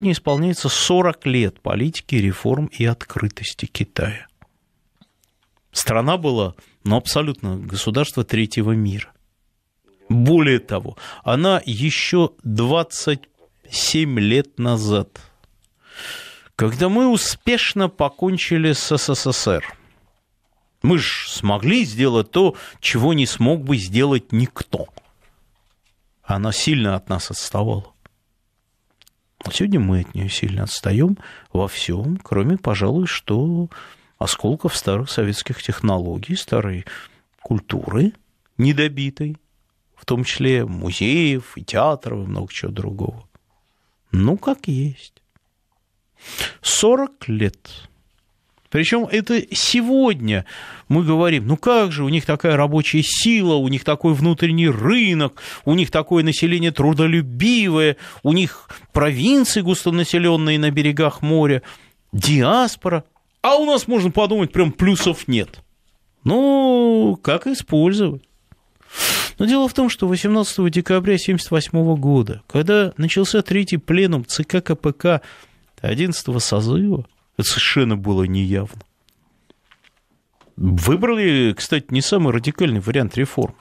Сегодня исполняется 40 лет политики, реформ и открытости Китая. Страна была, ну, абсолютно государство третьего мира. Более того, она еще 27 лет назад, когда мы успешно покончили с СССР, мы же смогли сделать то, чего не смог бы сделать никто. Она сильно от нас отставала. Сегодня мы от нее сильно отстаем во всем, кроме, пожалуй, что осколков старых советских технологий, старой культуры недобитой, в том числе музеев и театров и много чего другого. Ну, как есть. 40 лет причем это сегодня мы говорим, ну как же, у них такая рабочая сила, у них такой внутренний рынок, у них такое население трудолюбивое, у них провинции густонаселенные на берегах моря, диаспора. А у нас, можно подумать, прям плюсов нет. Ну, как использовать? Но дело в том, что 18 декабря 1978 года, когда начался третий пленум ЦК КПК 11 созыва, это совершенно было неявно. Выбрали, кстати, не самый радикальный вариант реформ.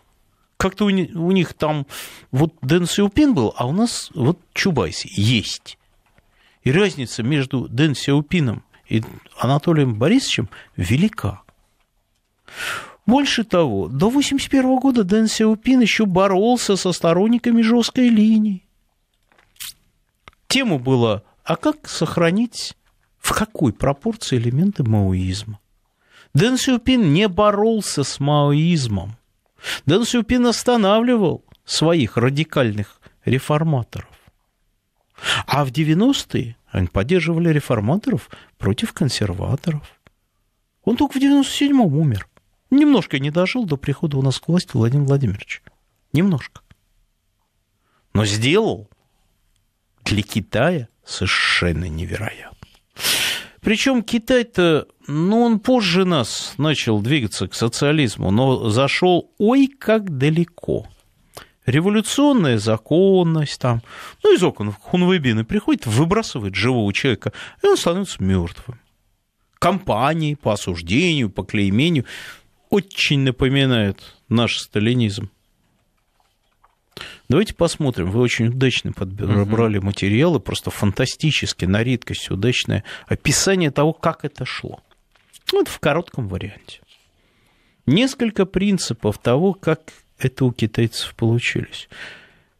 Как-то у, у них там вот Дэн Сяопин был, а у нас вот Чубайс есть. И разница между Дэн Сяопином и Анатолием Борисовичем велика. Больше того, до 1981 года Дэн Сяопин еще боролся со сторонниками жесткой линии. Тема была, а как сохранить в какой пропорции элементы маоизма. Дэн Сюпин не боролся с маоизмом. Дэн Сюпин останавливал своих радикальных реформаторов. А в 90-е они поддерживали реформаторов против консерваторов. Он только в 97-м умер. Немножко не дожил до прихода у нас к власти Владимир Владимирович. Немножко. Но сделал для Китая совершенно невероятно. Причем Китай-то, ну, он позже нас начал двигаться к социализму, но зашел ой как далеко. Революционная законность там, ну, из окон хунвейбины приходит, выбрасывает живого человека, и он становится мертвым. Компании по осуждению, по клеймению очень напоминают наш сталинизм. Давайте посмотрим. Вы очень удачно подобрали угу. материалы, просто фантастически, на редкость удачное описание того, как это шло. Вот ну, в коротком варианте. Несколько принципов того, как это у китайцев получились.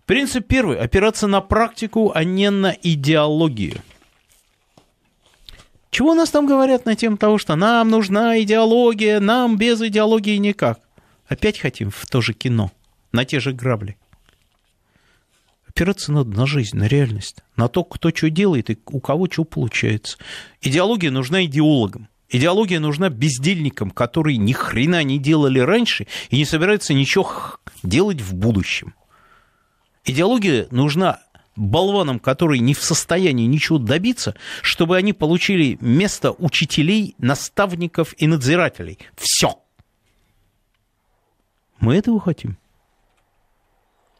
Принцип первый – опираться на практику, а не на идеологию. Чего нас там говорят на тему того, что нам нужна идеология, нам без идеологии никак? Опять хотим в то же кино, на те же грабли опираться надо на жизнь, на реальность, на то, кто что делает и у кого что получается. Идеология нужна идеологам. Идеология нужна бездельникам, которые ни хрена не делали раньше и не собираются ничего делать в будущем. Идеология нужна болванам, которые не в состоянии ничего добиться, чтобы они получили место учителей, наставников и надзирателей. Все. Мы этого хотим.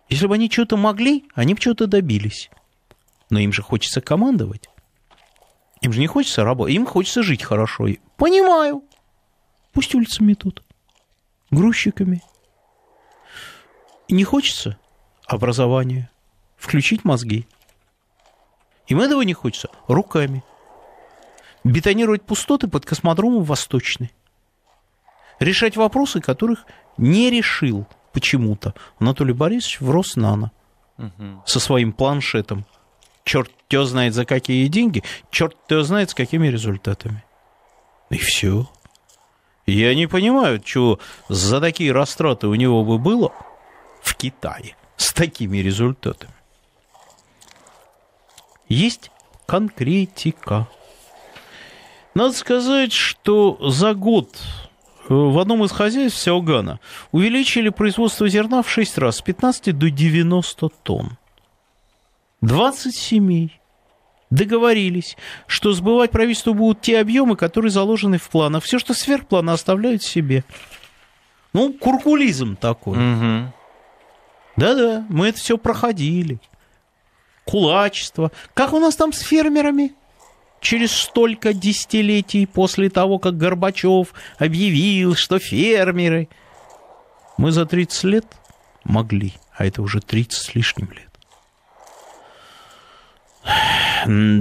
Если бы они что-то могли, они бы чего-то добились. Но им же хочется командовать. Им же не хочется работать, им хочется жить хорошо. понимаю. Пусть улицы тут, Грузчиками. не хочется образования. Включить мозги. Им этого не хочется. Руками. Бетонировать пустоты под космодромом Восточный. Решать вопросы, которых не решил – почему-то Анатолий Борисович в Роснано угу. со своим планшетом. Черт те знает за какие деньги, черт те знает с какими результатами. И все. Я не понимаю, чего за такие растраты у него бы было в Китае с такими результатами. Есть конкретика. Надо сказать, что за год Э, в одном из хозяйств Сяогана увеличили производство зерна в 6 раз, с 15 до 90 тонн. 20 семей договорились, что сбывать правительству будут те объемы, которые заложены в планах. Все, что сверх плана, оставляют себе. Ну, куркулизм такой. Угу. Да-да, мы это все проходили. Кулачество. Как у нас там с фермерами? через столько десятилетий после того, как Горбачев объявил, что фермеры... Мы за 30 лет могли, а это уже 30 с лишним лет.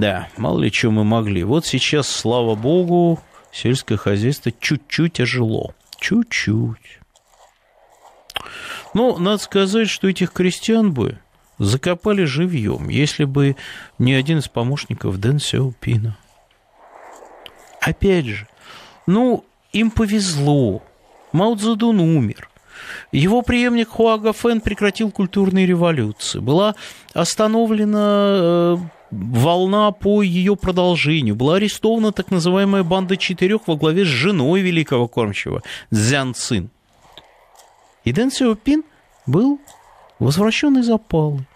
Да, мало ли чего мы могли. Вот сейчас, слава богу, сельское хозяйство чуть-чуть тяжело, Чуть-чуть. Ну, надо сказать, что этих крестьян бы закопали живьем, если бы не один из помощников Дэн Сяопина. Опять же, ну, им повезло. Мао Цзэдун умер. Его преемник Хуага Фэн прекратил культурные революции. Была остановлена э, волна по ее продолжению. Была арестована так называемая банда четырех во главе с женой великого кормчего Цзян Цин. И Дэн Сяопин был возвращен запалы.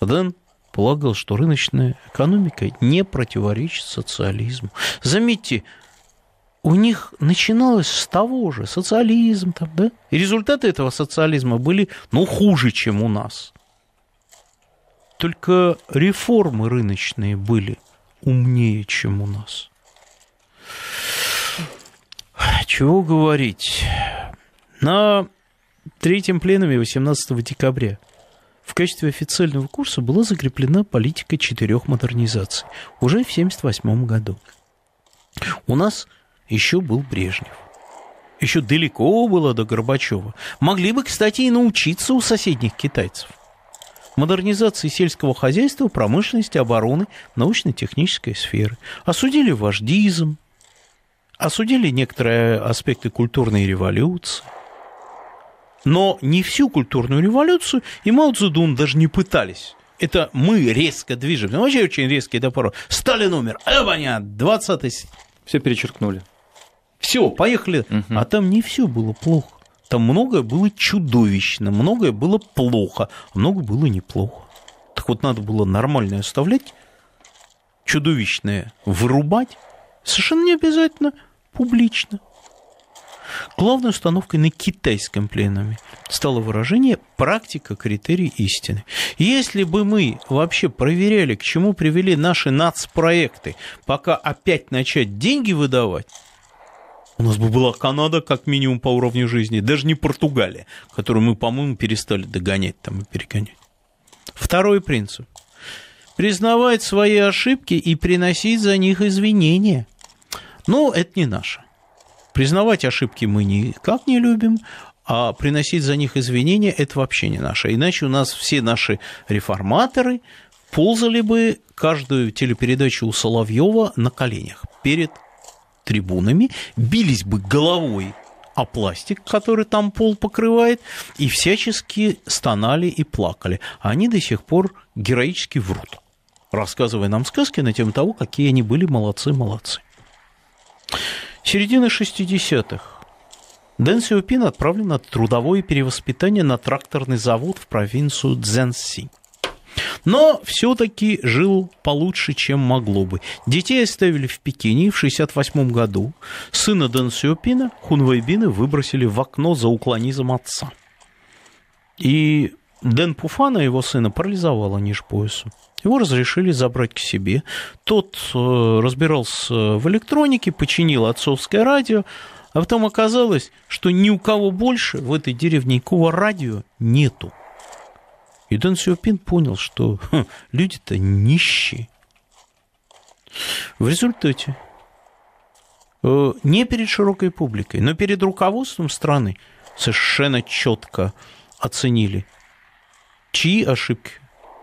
опалы. Дэн полагал, что рыночная экономика не противоречит социализму. Заметьте, у них начиналось с того же, социализм там, да? И результаты этого социализма были, ну, хуже, чем у нас. Только реформы рыночные были умнее, чем у нас. Чего говорить? На третьем пленуме 18 декабря в качестве официального курса была закреплена политика четырех модернизаций уже в 1978 году. У нас еще был Брежнев. Еще далеко было до Горбачева. Могли бы, кстати, и научиться у соседних китайцев. Модернизации сельского хозяйства, промышленности, обороны, научно-технической сферы. Осудили вождизм, осудили некоторые аспекты культурной революции. Но не всю культурную революцию и Мао Цзэдун даже не пытались это мы резко движемся. Ну, вообще очень резкий топор. Сталин умер, Эбаня, 20 Все перечеркнули. Все, поехали. Угу. А там не все было плохо. Там многое было чудовищно, многое было плохо, а много было неплохо. Так вот, надо было нормальное оставлять, чудовищное вырубать, совершенно не обязательно публично. Главной установкой на китайском пленуме стало выражение «практика критерий истины». Если бы мы вообще проверяли, к чему привели наши нацпроекты, пока опять начать деньги выдавать, у нас бы была Канада, как минимум, по уровню жизни, даже не Португалия, которую мы, по-моему, перестали догонять там и перегонять. Второй принцип. Признавать свои ошибки и приносить за них извинения. ну это не наше. Признавать ошибки мы никак не любим, а приносить за них извинения – это вообще не наше. Иначе у нас все наши реформаторы ползали бы каждую телепередачу у Соловьева на коленях перед трибунами, бились бы головой а пластик, который там пол покрывает, и всячески стонали и плакали. Они до сих пор героически врут, рассказывая нам сказки на тему того, какие они были молодцы-молодцы. Середина 60-х. Дэн Сяопин отправлен на трудовое перевоспитание на тракторный завод в провинцию Цзэнси. Но все-таки жил получше, чем могло бы. Детей оставили в Пекине в 1968 году. Сына Дэн Сяопина, Хун Вэйбина, выбросили в окно за уклонизм отца. И Дэн Пуфана, его сына, парализовало ниже пояса. Его разрешили забрать к себе. Тот э, разбирался в электронике, починил отцовское радио, а потом оказалось, что ни у кого больше в этой деревне никакого радио нету. И Дэн Сиопин понял, что ха, хм, люди-то нищие. В результате э, не перед широкой публикой, но перед руководством страны совершенно четко оценили – чьи ошибки?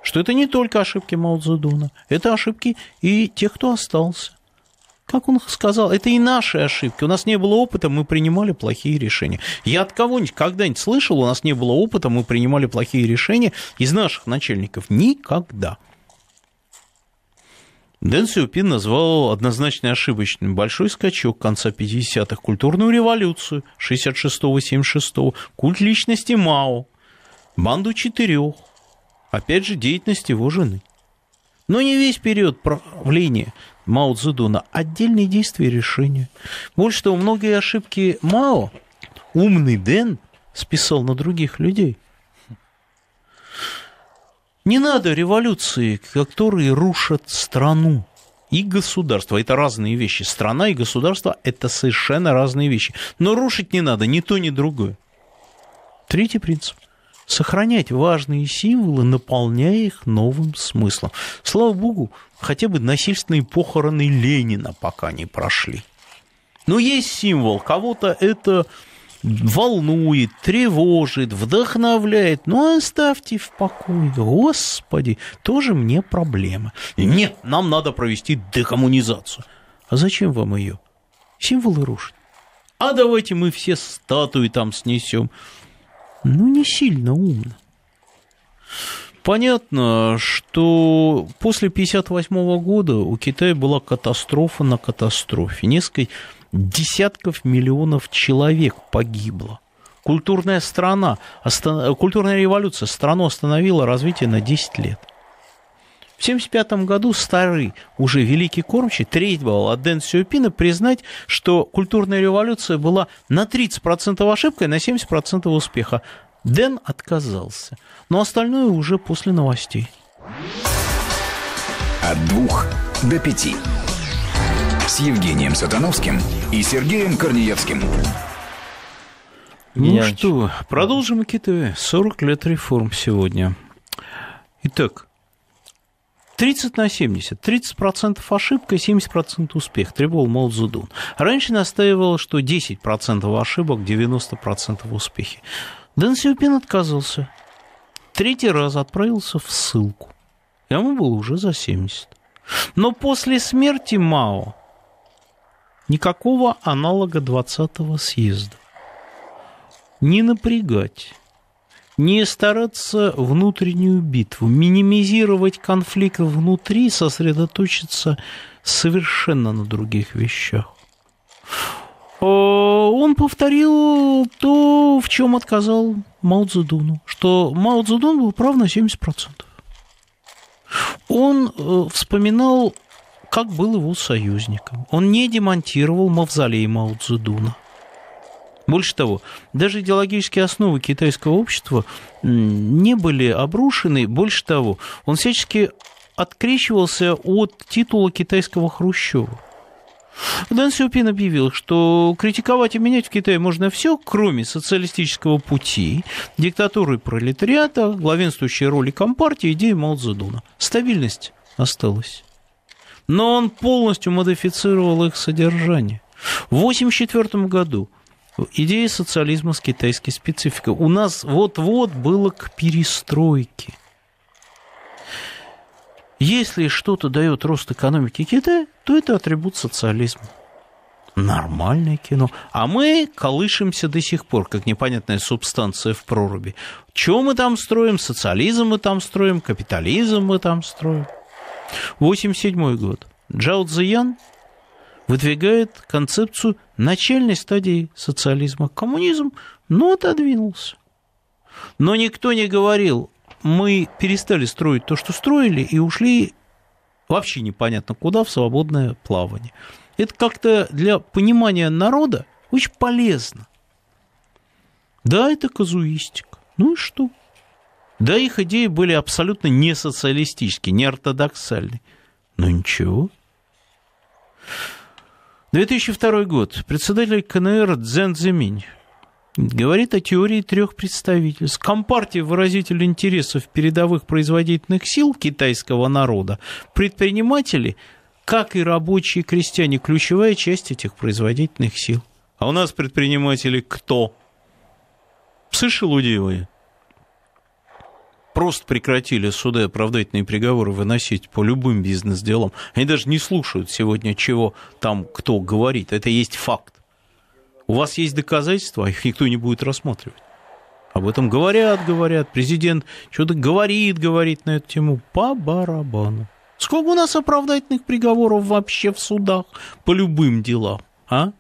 Что это не только ошибки Мао Цзэдуна, это ошибки и тех, кто остался. Как он сказал, это и наши ошибки. У нас не было опыта, мы принимали плохие решения. Я от кого-нибудь когда-нибудь слышал, у нас не было опыта, мы принимали плохие решения из наших начальников. Никогда. Дэн Сюпин назвал однозначно ошибочным большой скачок конца 50-х, культурную революцию 66-76, культ личности Мао, банду четырех, опять же, деятельность его жены. Но не весь период правления Мао Цзэдуна, а отдельные действия и решения. Больше того, многие ошибки Мао умный Дэн списал на других людей. Не надо революции, которые рушат страну и государство. Это разные вещи. Страна и государство – это совершенно разные вещи. Но рушить не надо ни то, ни другое. Третий принцип сохранять важные символы, наполняя их новым смыслом. Слава богу, хотя бы насильственные похороны Ленина пока не прошли. Но есть символ, кого-то это волнует, тревожит, вдохновляет. Ну, оставьте в покое, господи, тоже мне проблема. Нет, нам надо провести декоммунизацию. А зачем вам ее? Символы рушат. А давайте мы все статуи там снесем ну, не сильно умно. Понятно, что после 1958 года у Китая была катастрофа на катастрофе. Несколько десятков миллионов человек погибло. Культурная страна, культурная революция страну остановила развитие на 10 лет – в 1975 году старый, уже великий кормчий, требовал от Дэн Сиопина признать, что культурная революция была на 30% ошибкой, на 70% успеха. Дэн отказался. Но остальное уже после новостей. От двух до пяти. С Евгением Сатановским и Сергеем Корнеевским. Ну Янч. что, продолжим, Никита, 40 лет реформ сегодня. Итак, 30 на 70. 30% ошибка, 70% успех, требовал Мао Цзэдун. Раньше настаивал, что 10% ошибок, 90% успехи. Дэн Сяопин отказался. Третий раз отправился в ссылку. Ему было уже за 70. Но после смерти Мао никакого аналога 20-го съезда. Не напрягать не стараться внутреннюю битву, минимизировать конфликт внутри, сосредоточиться совершенно на других вещах. Э, он повторил то, в чем отказал Мао Цзэдуну, что Мао Цзэдун был прав на 70%. Он э, вспоминал, как был его союзником. Он не демонтировал мавзолей Мао Цзэдуна. Больше того, даже идеологические основы китайского общества не были обрушены. Больше того, он всячески открещивался от титула китайского Хрущева. Дэн Сюпин объявил, что критиковать и менять в Китае можно все, кроме социалистического пути, диктатуры пролетариата, главенствующей роли Компартии, идеи Мао Цзэдуна. Стабильность осталась. Но он полностью модифицировал их содержание. В 1984 году Идея социализма с китайской спецификой. У нас вот-вот было к перестройке. Если что-то дает рост экономики Китая, то это атрибут социализма. Нормальное кино. А мы колышемся до сих пор, как непонятная субстанция в проруби. Чем мы там строим? Социализм мы там строим, капитализм мы там строим. 87 год. Джао Цзиян выдвигает концепцию начальной стадии социализма. Коммунизм, ну, отодвинулся. Но никто не говорил, мы перестали строить то, что строили, и ушли вообще непонятно куда в свободное плавание. Это как-то для понимания народа очень полезно. Да, это казуистика. Ну и что? Да, их идеи были абсолютно не социалистические, не ортодоксальные. ну ничего. 2002 год. Председатель КНР Цзэн Цзиминь говорит о теории трех представительств. Компартия – выразитель интересов передовых производительных сил китайского народа, предприниматели, как и рабочие и крестьяне, ключевая часть этих производительных сил. А у нас предприниматели кто? Псы шелудивые – просто прекратили суды оправдательные приговоры выносить по любым бизнес-делам. Они даже не слушают сегодня, чего там кто говорит. Это есть факт. У вас есть доказательства, а их никто не будет рассматривать. Об этом говорят, говорят. Президент что-то говорит, говорит на эту тему по барабану. Сколько у нас оправдательных приговоров вообще в судах по любым делам, а?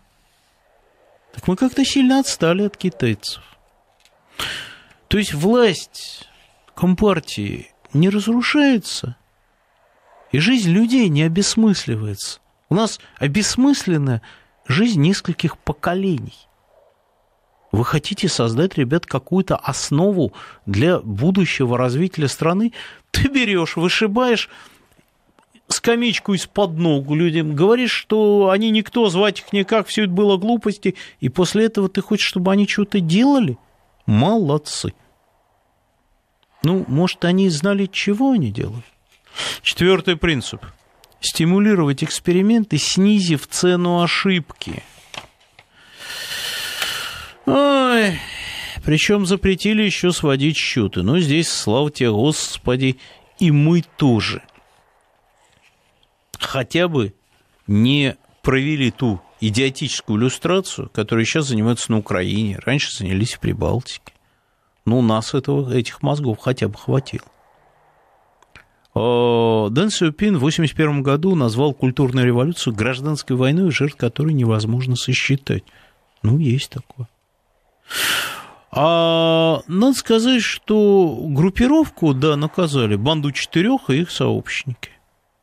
Так мы как-то сильно отстали от китайцев. То есть власть Компартии не разрушается, и жизнь людей не обесмысливается. У нас обесмыслена жизнь нескольких поколений. Вы хотите создать, ребят, какую-то основу для будущего развития страны? Ты берешь, вышибаешь скамеечку из-под ног людям, говоришь, что они никто, звать их никак, все это было глупости, и после этого ты хочешь, чтобы они что-то делали? Молодцы. Ну, может, они знали, чего они делают. Четвертый принцип. Стимулировать эксперименты, снизив цену ошибки. Ой, причем запретили еще сводить счеты. Но ну, здесь, слава тебе, Господи, и мы тоже. Хотя бы не провели ту идиотическую иллюстрацию, которую сейчас занимаются на Украине, раньше занялись в Прибалтике. Ну, нас этого, этих мозгов хотя бы хватило. Дэн Сюпин в 1981 году назвал культурную революцию гражданской войной, жертв которой невозможно сосчитать. Ну, есть такое. А надо сказать, что группировку, да, наказали, банду четырех и их сообщники.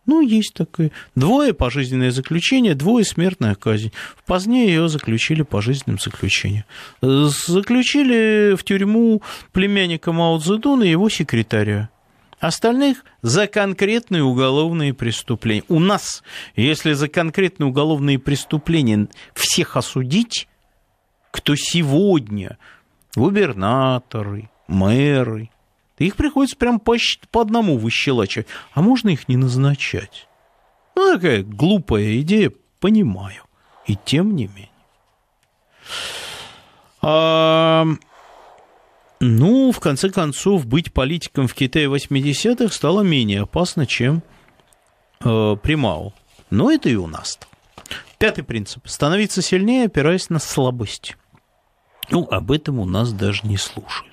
Ну, есть такое. Двое пожизненное заключение, двое смертная казнь. Позднее ее заключили пожизненным заключением. Заключили в тюрьму племянника Мао Цзэдуна и его секретаря. Остальных за конкретные уголовные преступления. У нас, если за конкретные уголовные преступления всех осудить, кто сегодня губернаторы, мэры, их приходится прям по, по одному выщелачивать. А можно их не назначать? Ну, такая глупая идея, понимаю. И тем не менее. А, ну, в конце концов, быть политиком в Китае 80-х стало менее опасно, чем э, Примау. Но это и у нас. -то. Пятый принцип. Становиться сильнее, опираясь на слабость. Ну, об этом у нас даже не слушают.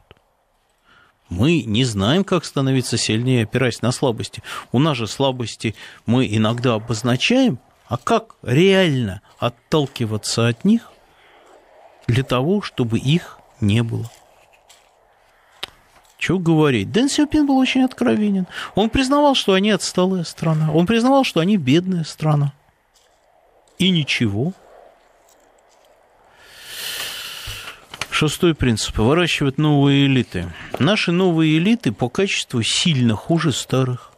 Мы не знаем, как становиться сильнее, опираясь на слабости. У нас же слабости мы иногда обозначаем, а как реально отталкиваться от них для того, чтобы их не было? Что говорить? Дэн Сяопин был очень откровенен. Он признавал, что они отсталая страна. Он признавал, что они бедная страна. И ничего. Шестой принцип. Выращивать новые элиты. Наши новые элиты по качеству сильно хуже старых.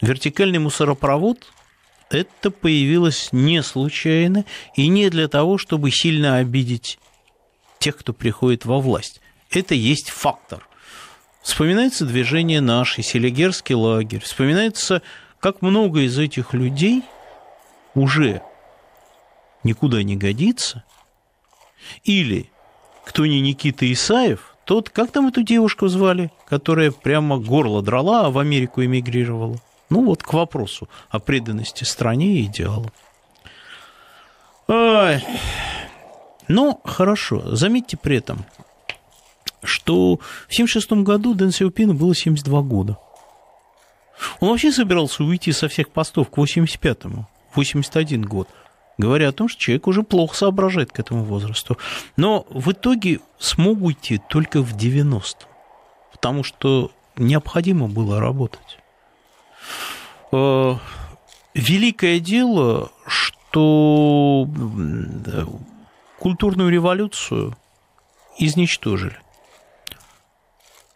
Вертикальный мусоропровод – это появилось не случайно и не для того, чтобы сильно обидеть тех, кто приходит во власть. Это есть фактор. Вспоминается движение «Наши», Селигерский лагерь. Вспоминается, как много из этих людей уже никуда не годится. Или – кто не Никита Исаев, тот, как там эту девушку звали, которая прямо горло драла, а в Америку эмигрировала? Ну вот к вопросу о преданности стране и идеалам. Ой. Ну, хорошо. Заметьте при этом, что в 1976 году Дэн Сяопину было 72 года. Он вообще собирался уйти со всех постов к 85-му, 81 год – говоря о том, что человек уже плохо соображает к этому возрасту. Но в итоге смог уйти только в 90 потому что необходимо было работать. Э, великое дело, что э, культурную революцию изничтожили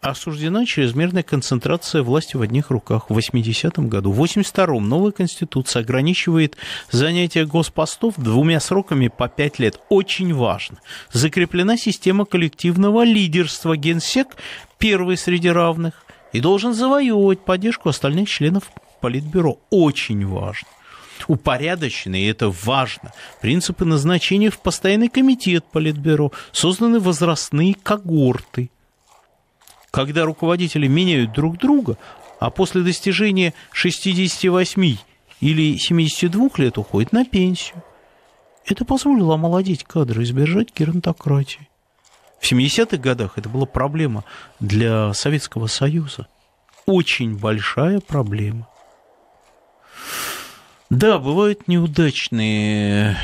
осуждена чрезмерная концентрация власти в одних руках в 80-м году. В 82-м новая конституция ограничивает занятие госпостов двумя сроками по пять лет. Очень важно. Закреплена система коллективного лидерства. Генсек первый среди равных и должен завоевывать поддержку остальных членов Политбюро. Очень важно упорядочены, и это важно. Принципы назначения в постоянный комитет Политбюро, созданы возрастные когорты – когда руководители меняют друг друга, а после достижения 68 или 72 лет уходят на пенсию. Это позволило омолодить кадры, избежать геронтократии. В 70-х годах это была проблема для Советского Союза. Очень большая проблема. Да, бывают неудачные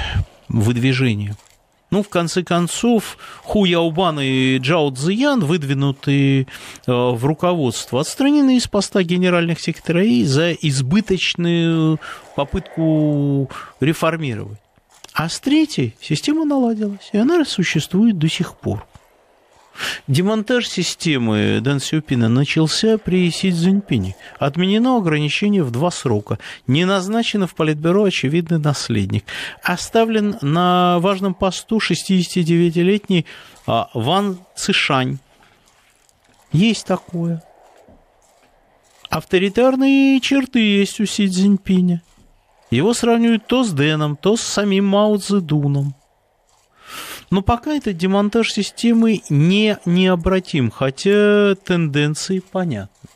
выдвижения – ну, в конце концов, Ху Яобан и Джао Цзиян, выдвинутые э, в руководство, отстранены из поста генеральных секретарей за избыточную попытку реформировать. А с третьей система наладилась, и она существует до сих пор. Демонтаж системы Дэн Сюпина начался при Си Цзиньпине. Отменено ограничение в два срока. Не назначено в Политбюро очевидный наследник. Оставлен на важном посту 69-летний а, Ван Цишань. Есть такое. Авторитарные черты есть у Си Цзиньпиня. Его сравнивают то с Дэном, то с самим Мао Цзэдуном. Но пока это демонтаж системы не необратим, хотя тенденции понятны.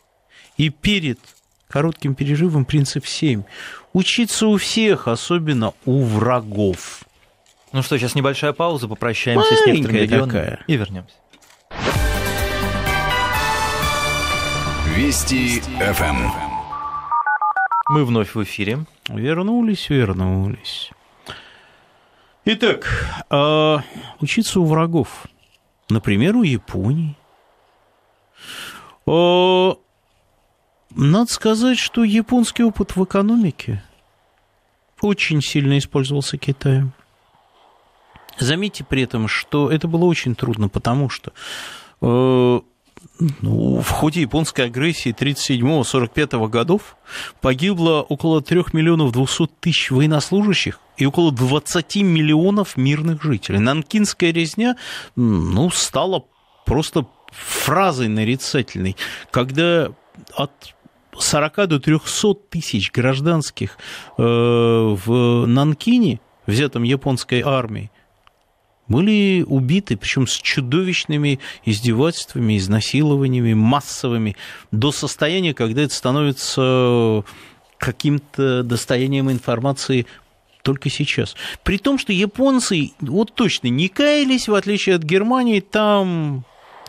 И перед коротким переживом принцип 7. Учиться у всех, особенно у врагов. Ну что, сейчас небольшая пауза, попрощаемся Маленькая с некоторыми регионами такая. и вернемся. Вести ФМ. Эм. Мы вновь в эфире. Вернулись, вернулись. Итак, а, учиться у врагов. Например, у Японии. А, надо сказать, что японский опыт в экономике очень сильно использовался Китаем. Заметьте при этом, что это было очень трудно, потому что а, ну, в ходе японской агрессии 1937-1945 годов погибло около 3 миллионов 200 тысяч военнослужащих и около 20 миллионов мирных жителей. Нанкинская резня ну, стала просто фразой нарицательной, когда от 40 до 300 тысяч гражданских э, в Нанкине, взятом японской армией, были убиты, причем с чудовищными издевательствами, изнасилованиями массовыми, до состояния, когда это становится э, каким-то достоянием информации только сейчас. При том, что японцы вот точно не каялись, в отличие от Германии, там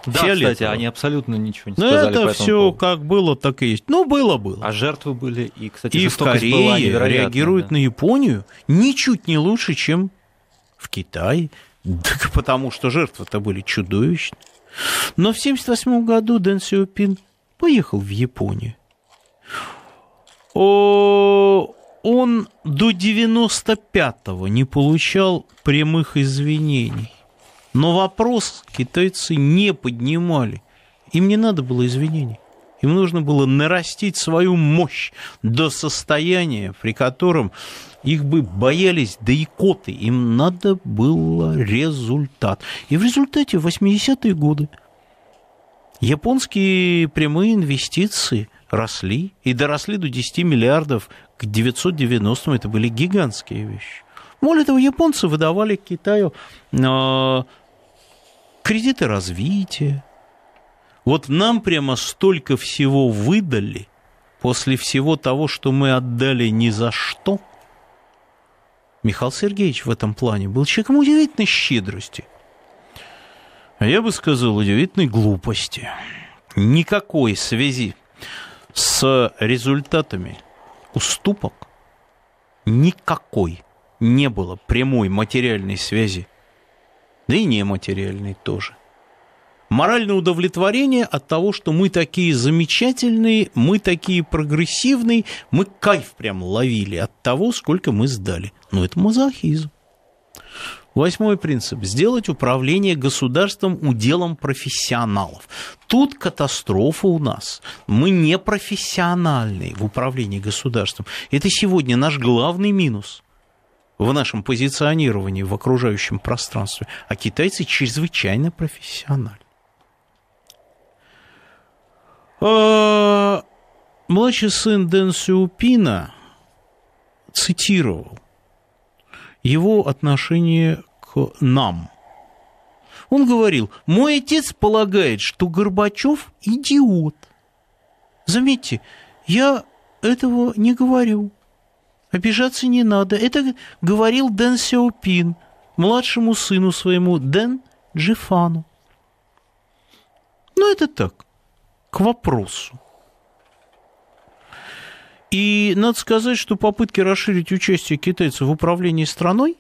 да, фиолетово. кстати, они абсолютно ничего не ну, сказали. Но это по все поводу. как было, так и есть. Ну, было, было. А жертвы были и, кстати, и в Корее реагируют да. на Японию ничуть не лучше, чем в Китае, так потому что жертвы-то были чудовищны. Но в 1978 году Дэн Сиопин поехал в Японию. он до 95-го не получал прямых извинений. Но вопрос китайцы не поднимали. Им не надо было извинений. Им нужно было нарастить свою мощь до состояния, при котором их бы боялись да коты. Им надо было результат. И в результате в 80-е годы японские прямые инвестиции росли и доросли до 10 миллиардов к 990 это были гигантские вещи. Более того, японцы выдавали Китаю э, кредиты развития, вот нам прямо столько всего выдали после всего того, что мы отдали ни за что. Михаил Сергеевич в этом плане был человеком удивительной щедрости. А я бы сказал, удивительной глупости. Никакой связи с результатами уступок никакой не было прямой материальной связи, да и нематериальной тоже моральное удовлетворение от того, что мы такие замечательные, мы такие прогрессивные, мы кайф прям ловили от того, сколько мы сдали. Но это мазохизм. Восьмой принцип. Сделать управление государством уделом профессионалов. Тут катастрофа у нас. Мы не профессиональные в управлении государством. Это сегодня наш главный минус в нашем позиционировании в окружающем пространстве. А китайцы чрезвычайно профессиональны. Э, Младший сын Дэн Сяопина цитировал его отношение к нам. Он говорил, мой отец полагает, что Горбачев идиот. Заметьте, я этого не говорю. Обижаться не надо. Это говорил Дэн Сяопин младшему сыну своему Дэн Джифану. Ну, это так к вопросу. И надо сказать, что попытки расширить участие китайцев в управлении страной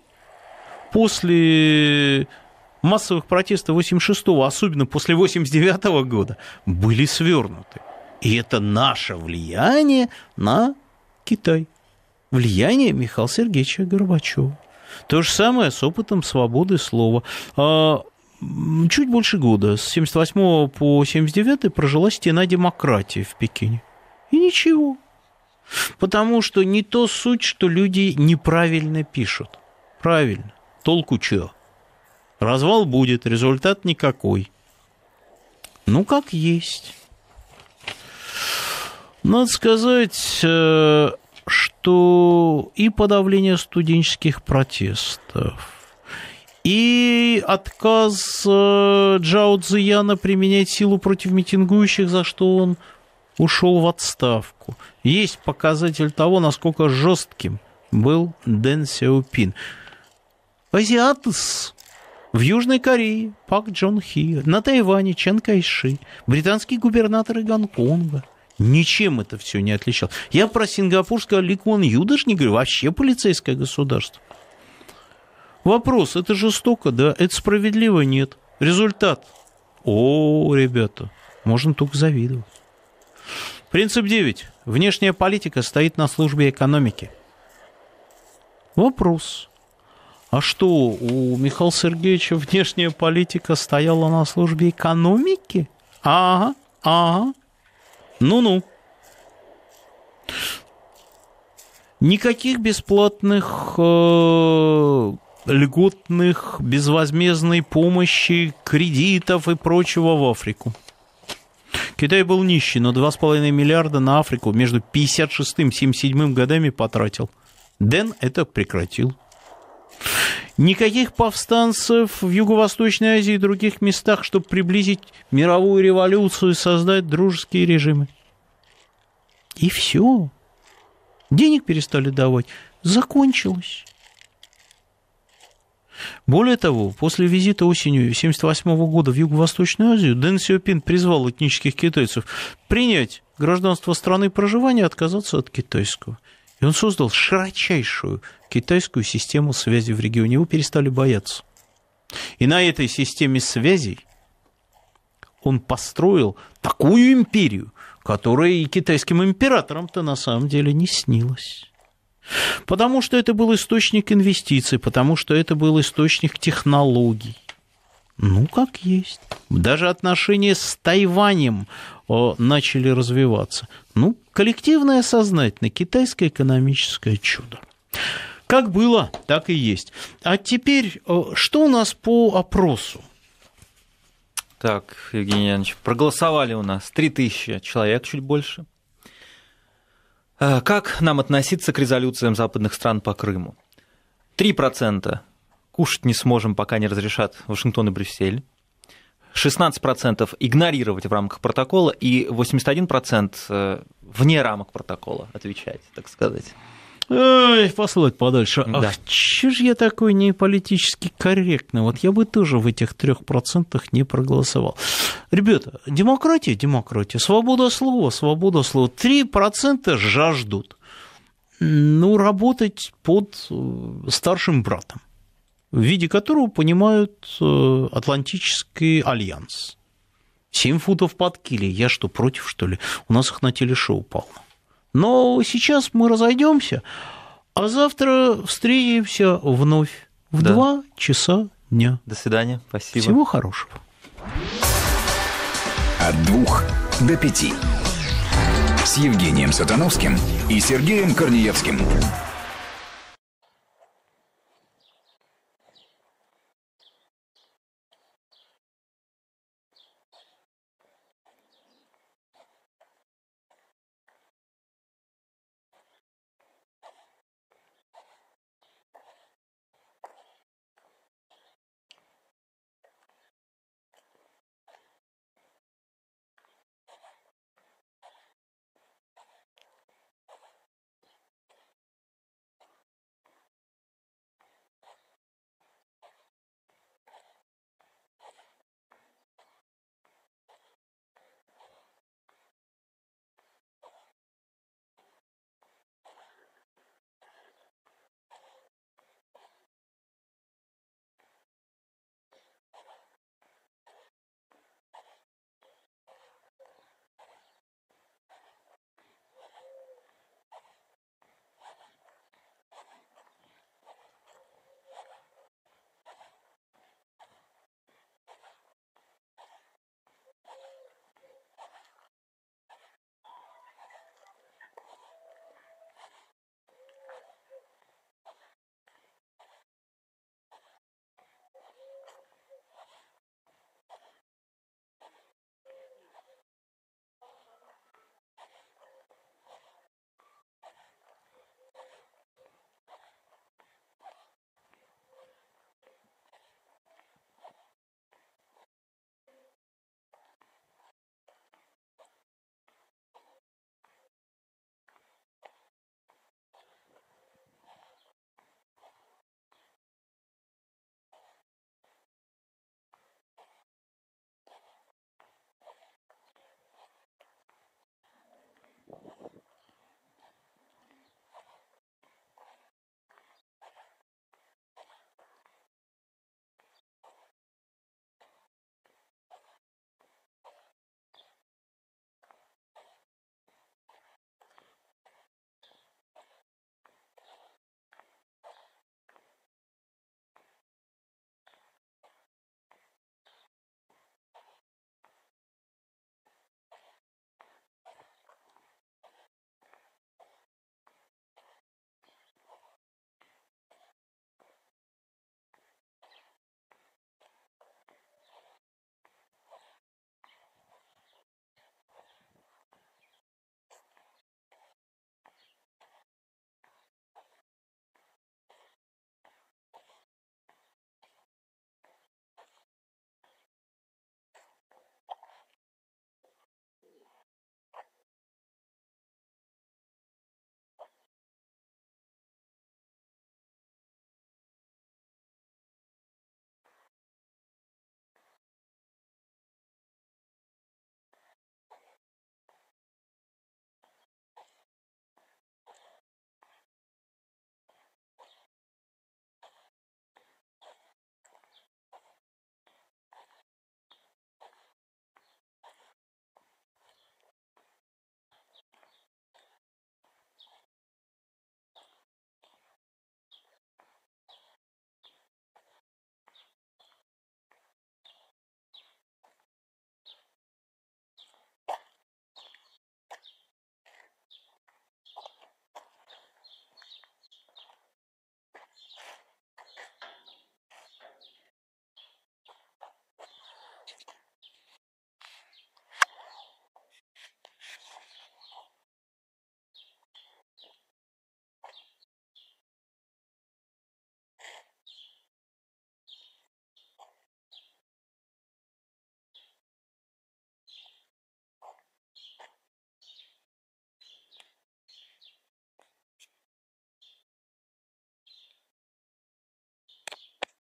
после массовых протестов 86-го, особенно после 89-го года, были свернуты. И это наше влияние на Китай. Влияние Михаила Сергеевича Горбачева. То же самое с опытом свободы слова. А, Чуть больше года, с 78 по 79 прожила стена демократии в Пекине. И ничего. Потому что не то суть, что люди неправильно пишут. Правильно. Толку чё, Развал будет, результат никакой. Ну, как есть. Надо сказать, э, что и подавление студенческих протестов, и отказ э, Джао Цзияна применять силу против митингующих, за что он ушел в отставку. Есть показатель того, насколько жестким был Дэн Сяопин. Азиатс в Южной Корее Пак Джон Хи, на Тайване Чен Кайши, британские губернаторы Гонконга. Ничем это все не отличалось. Я про сингапурского Ли Юдаш не говорю, вообще полицейское государство. Вопрос, это жестоко, да? Это справедливо, нет? Результат? О, ребята, можно только завидовать. Принцип 9. Внешняя политика стоит на службе экономики. Вопрос. А что, у Михаила Сергеевича внешняя политика стояла на службе экономики? Ага, ага. Ну-ну. Никаких бесплатных э, льготных, безвозмездной помощи, кредитов и прочего в Африку. Китай был нищий, но 2,5 миллиарда на Африку между 56 и 77 годами потратил. Дэн это прекратил. Никаких повстанцев в Юго-Восточной Азии и других местах, чтобы приблизить мировую революцию и создать дружеские режимы. И все. Денег перестали давать. Закончилось. Более того, после визита осенью 1978 года в Юго-Восточную Азию Дэн Сиопин призвал этнических китайцев принять гражданство страны проживания и отказаться от китайского. И он создал широчайшую китайскую систему связи в регионе. Его перестали бояться. И на этой системе связей он построил такую империю, которая и китайским императорам-то на самом деле не снилась. Потому что это был источник инвестиций, потому что это был источник технологий. Ну, как есть. Даже отношения с Тайванем э, начали развиваться. Ну, коллективное сознательное китайское экономическое чудо. Как было, так и есть. А теперь, э, что у нас по опросу? Так, Евгений Иванович, проголосовали у нас 3000 человек, чуть больше. Э, как нам относиться к резолюциям западных стран по Крыму? 3% кушать не сможем, пока не разрешат Вашингтон и Брюссель. 16% игнорировать в рамках протокола и 81% э, вне рамок протокола отвечать, так сказать. Ой, послать подальше. А да. Ах, че же я такой не политически корректный? Вот я бы тоже в этих трех процентах не проголосовал. Ребята, демократия, демократия, свобода слова, свобода слова. Три процента жаждут. Ну, работать под э, старшим братом, в виде которого понимают э, Атлантический альянс. Семь футов под киле. Я что, против, что ли? У нас их на телешоу полно. Но сейчас мы разойдемся, а завтра встретимся вновь в да. 2 часа дня. До свидания, спасибо. Всего хорошего. От двух до пяти. С Евгением Сатановским и Сергеем Корнеевским.